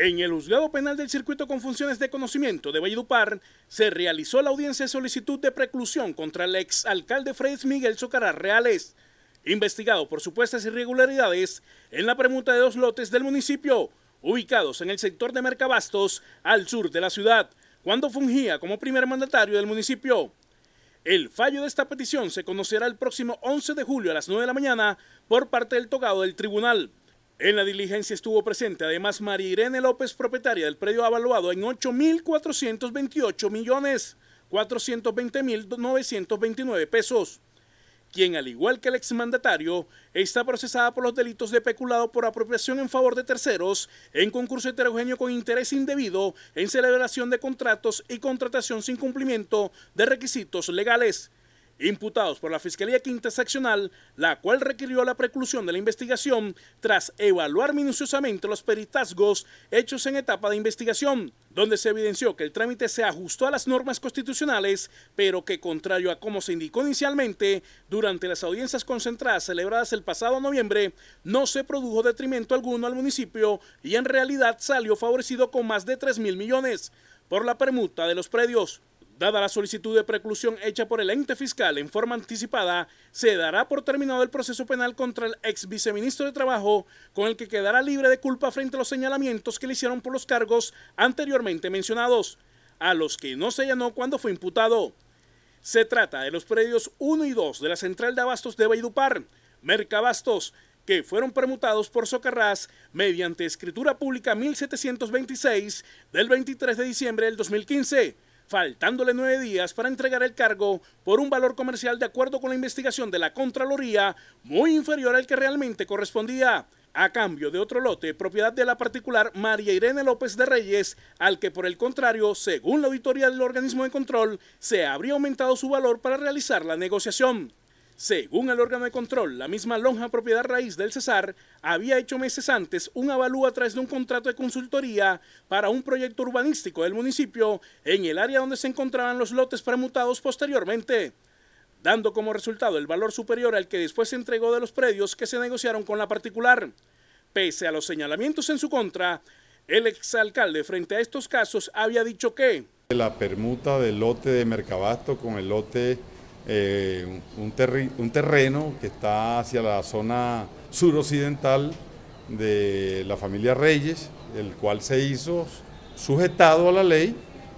En el juzgado penal del circuito con funciones de conocimiento de Valledupar, se realizó la audiencia de solicitud de preclusión contra el exalcalde Fred Miguel Socará Reales, investigado por supuestas irregularidades en la premuta de dos lotes del municipio, ubicados en el sector de Mercabastos, al sur de la ciudad, cuando fungía como primer mandatario del municipio. El fallo de esta petición se conocerá el próximo 11 de julio a las 9 de la mañana por parte del tocado del tribunal. En la diligencia estuvo presente además María Irene López, propietaria del predio avaluado en 8.428 millones pesos, quien al igual que el exmandatario está procesada por los delitos de peculado por apropiación en favor de terceros, en concurso heterogéneo con interés indebido, en celebración de contratos y contratación sin cumplimiento de requisitos legales imputados por la Fiscalía Quinta Seccional, la cual requirió la preclusión de la investigación tras evaluar minuciosamente los peritazgos hechos en etapa de investigación, donde se evidenció que el trámite se ajustó a las normas constitucionales, pero que contrario a como se indicó inicialmente, durante las audiencias concentradas celebradas el pasado noviembre, no se produjo detrimento alguno al municipio y en realidad salió favorecido con más de 3 mil millones por la permuta de los predios. Dada la solicitud de preclusión hecha por el ente fiscal en forma anticipada, se dará por terminado el proceso penal contra el ex viceministro de Trabajo, con el que quedará libre de culpa frente a los señalamientos que le hicieron por los cargos anteriormente mencionados, a los que no se allanó cuando fue imputado. Se trata de los predios 1 y 2 de la central de abastos de Baidupar, Mercabastos, que fueron permutados por Socarrás mediante escritura pública 1726 del 23 de diciembre del 2015 faltándole nueve días para entregar el cargo por un valor comercial de acuerdo con la investigación de la Contraloría muy inferior al que realmente correspondía a cambio de otro lote propiedad de la particular María Irene López de Reyes, al que por el contrario, según la auditoría del organismo de control, se habría aumentado su valor para realizar la negociación. Según el órgano de control, la misma lonja propiedad raíz del Cesar había hecho meses antes un avalúo a través de un contrato de consultoría para un proyecto urbanístico del municipio en el área donde se encontraban los lotes permutados posteriormente, dando como resultado el valor superior al que después se entregó de los predios que se negociaron con la particular. Pese a los señalamientos en su contra, el exalcalde frente a estos casos había dicho que... La permuta del lote de Mercabasto con el lote eh, un, terreno que está hacia la zona suroccidental de la familia Reyes, el cual se hizo sujetado a la ley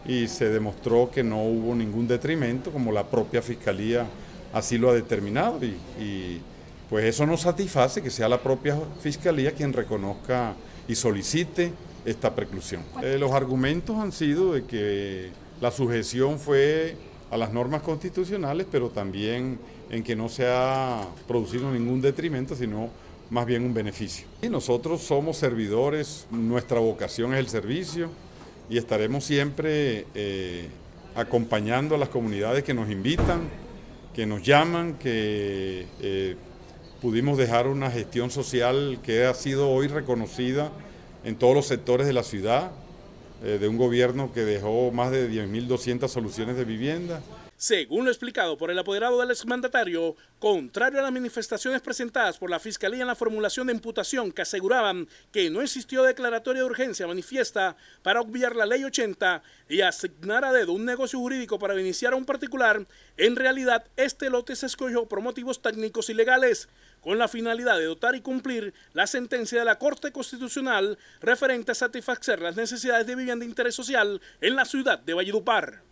y se demostró que no hubo ningún detrimento, como la propia Fiscalía así lo ha determinado. Y, pues eso no satisface que sea la propia Fiscalía quien reconozca y solicite esta preclusión. Eh, los argumentos han sido de que la sujeción fue a las normas constitucionales, pero también en que no se ha producido ningún detrimento, sino más bien un beneficio. Y nosotros somos servidores, nuestra vocación es el servicio y estaremos siempre eh, acompañando a las comunidades que nos invitan, que nos llaman, que eh, pudimos dejar una gestión social que ha sido hoy reconocida en todos los sectores de la ciudad, eh, de un gobierno que dejó más de 10.200 soluciones de vivienda. Según lo explicado por el apoderado del exmandatario, contrario a las manifestaciones presentadas por la Fiscalía en la formulación de imputación que aseguraban que no existió declaratoria de urgencia manifiesta para obviar la Ley 80 y asignar a dedo un negocio jurídico para beneficiar a un particular, en realidad este lote se escogió por motivos técnicos y legales, con la finalidad de dotar y cumplir la sentencia de la Corte Constitucional referente a satisfacer las necesidades de vivienda de interés social en la ciudad de Valledupar.